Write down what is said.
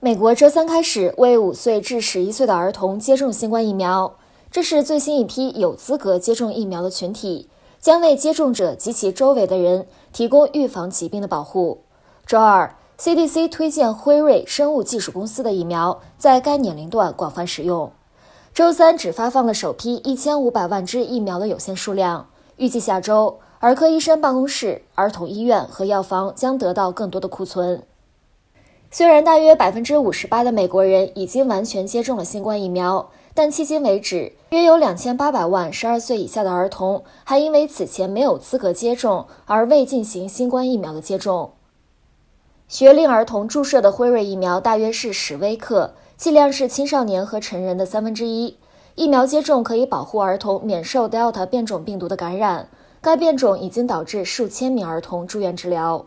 美国周三开始为五岁至十一岁的儿童接种新冠疫苗，这是最新一批有资格接种疫苗的群体，将为接种者及其周围的人提供预防疾病的保护。周二，CDC 推荐辉瑞生物技术公司的疫苗在该年龄段广泛使用。周三只发放了首批一千五百万支疫苗的有限数量，预计下周儿科医生办公室、儿童医院和药房将得到更多的库存。虽然大约百分之五十八的美国人已经完全接种了新冠疫苗，但迄今为止，约有两千八百万十二岁以下的儿童还因为此前没有资格接种而未进行新冠疫苗的接种。学龄儿童注射的辉瑞疫苗大约是十微克剂量，是青少年和成人的三分之一。疫苗接种可以保护儿童免受 Delta 变种病毒的感染，该变种已经导致数千名儿童住院治疗。